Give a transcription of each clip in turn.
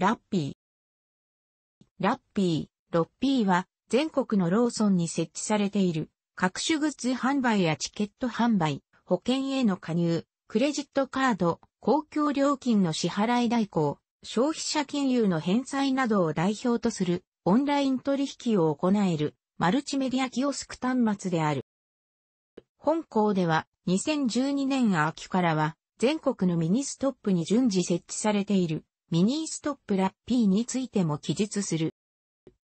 ラッピー。ラッピー、ロッピーは全国のローソンに設置されている各種グッズ販売やチケット販売、保険への加入、クレジットカード、公共料金の支払い代行、消費者金融の返済などを代表とするオンライン取引を行えるマルチメディアキオスク端末である。本校では2012年秋からは全国のミニストップに順次設置されているミニーストップラッピーについても記述する。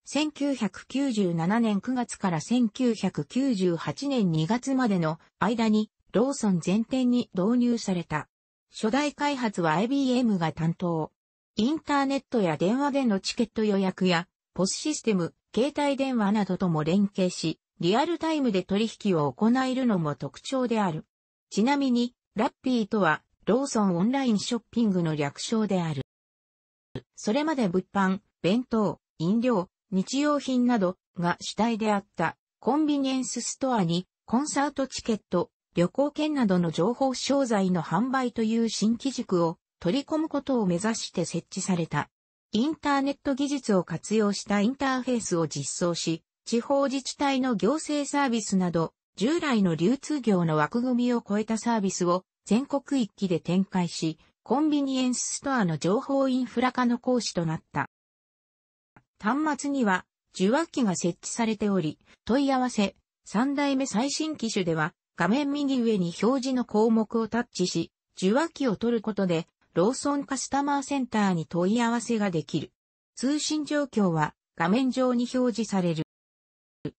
1997年9月から1998年2月までの間にローソン全店に導入された。初代開発は IBM が担当。インターネットや電話でのチケット予約や、ポスシステム、携帯電話などとも連携し、リアルタイムで取引を行えるのも特徴である。ちなみに、ラッピーとは、ローソンオンラインショッピングの略称である。それまで物販、弁当、飲料、日用品などが主体であったコンビニエンスストアにコンサートチケット、旅行券などの情報商材の販売という新規軸を取り込むことを目指して設置された。インターネット技術を活用したインターフェースを実装し、地方自治体の行政サービスなど、従来の流通業の枠組みを超えたサービスを全国一気で展開し、コンビニエンスストアの情報インフラ化の講師となった。端末には受話器が設置されており、問い合わせ、3代目最新機種では画面右上に表示の項目をタッチし、受話器を取ることでローソンカスタマーセンターに問い合わせができる。通信状況は画面上に表示される。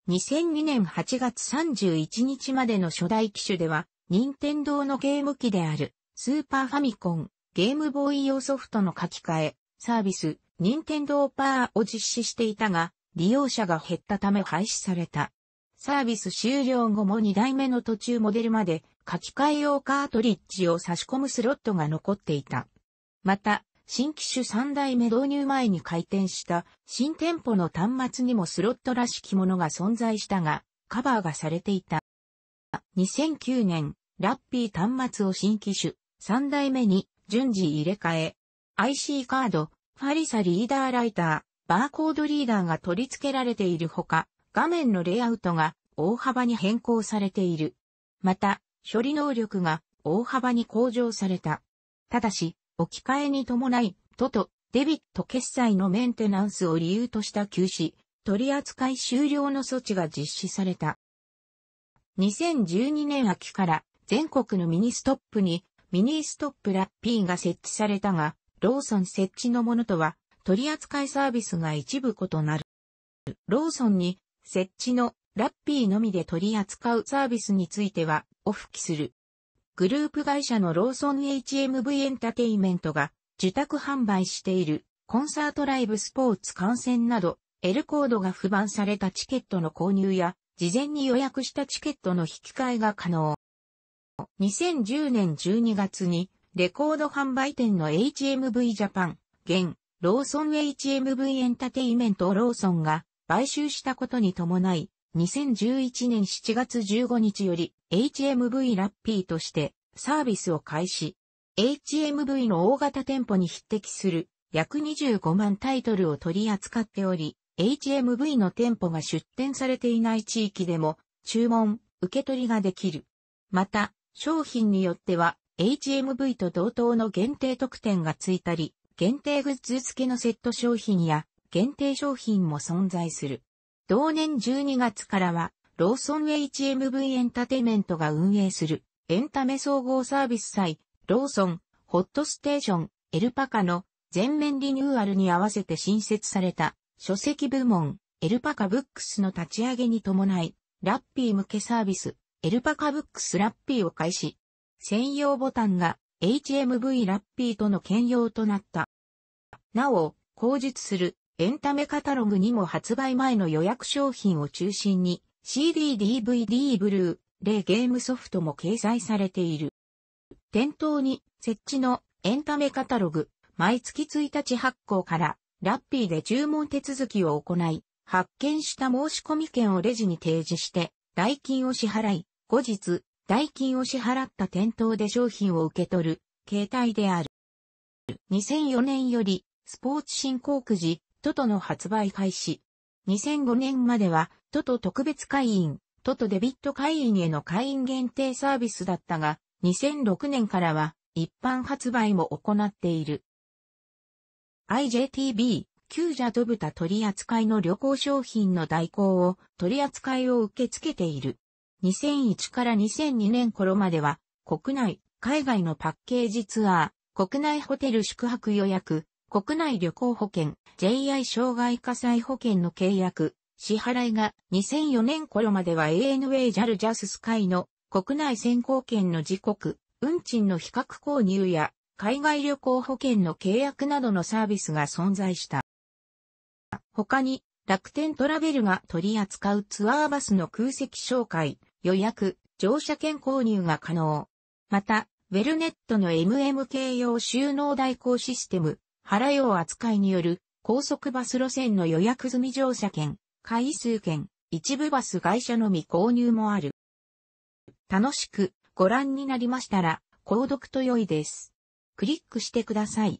2002年8月31日までの初代機種では、任天堂のゲーム機であるスーパーファミコン、ゲームボーイ用ソフトの書き換え、サービス、ニンテンドーパーを実施していたが、利用者が減ったため廃止された。サービス終了後も2代目の途中モデルまで書き換え用カートリッジを差し込むスロットが残っていた。また、新機種3代目導入前に開店した新店舗の端末にもスロットらしきものが存在したが、カバーがされていた。2009年、ラッピー端末を新機種3代目に順次入れ替え。IC カード、ファリサリーダーライター、バーコードリーダーが取り付けられているほか、画面のレイアウトが大幅に変更されている。また、処理能力が大幅に向上された。ただし、置き換えに伴い、都とデビット決済のメンテナンスを理由とした休止、取扱い終了の措置が実施された。2012年秋から全国のミニストップにミニストップラッピーが設置されたが、ローソン設置のものとは取扱いサービスが一部異なる。ローソンに設置のラッピーのみで取り扱うサービスについてはお付きする。グループ会社のローソン HMV エンタテイメントが受託販売しているコンサートライブスポーツ観戦など L コードが付番されたチケットの購入や事前に予約したチケットの引き換えが可能。2010年12月に、レコード販売店の HMV ジャパン、現、ローソン HMV エンタテイメントローソンが買収したことに伴い、2011年7月15日より HMV ラッピーとしてサービスを開始。HMV の大型店舗に匹敵する約25万タイトルを取り扱っており、HMV の店舗が出店されていない地域でも注文、受け取りができる。また、商品によっては HMV と同等の限定特典がついたり、限定グッズ付きのセット商品や限定商品も存在する。同年12月からは、ローソン HMV エンタテイメントが運営するエンタメ総合サービス祭、ローソン、ホットステーション、エルパカの全面リニューアルに合わせて新設された書籍部門、エルパカブックスの立ち上げに伴い、ラッピー向けサービス、エルパカブックスラッピーを開始。専用ボタンが HMV ラッピーとの兼用となった。なお、後述するエンタメカタログにも発売前の予約商品を中心に CD、DVD、ブルー、レイゲームソフトも掲載されている。店頭に設置のエンタメカタログ、毎月1日発行からラッピーで注文手続きを行い、発券した申込券をレジに提示して代金を支払い、後日、代金を支払った店頭で商品を受け取る、携帯である。2004年より、スポーツ振興くじ、トトの発売開始。2005年までは、トト特別会員、トトデビット会員への会員限定サービスだったが、2006年からは、一般発売も行っている。IJTB、旧ジャドタ取扱いの旅行商品の代行を取扱いを受け付けている。2001から2002年頃までは、国内、海外のパッケージツアー、国内ホテル宿泊予約、国内旅行保険、JI 障害火災保険の契約、支払いが2004年頃までは ANA JAL JAS スカイの国内先行券の時刻、運賃の比較購入や海外旅行保険の契約などのサービスが存在した。他に、楽天トラベルが取り扱うツアーバスの空席紹介、予約、乗車券購入が可能。また、ウェルネットの MMK 用収納代行システム、払用扱いによる高速バス路線の予約済み乗車券、回数券、一部バス会社のみ購入もある。楽しくご覧になりましたら、購読と良いです。クリックしてください。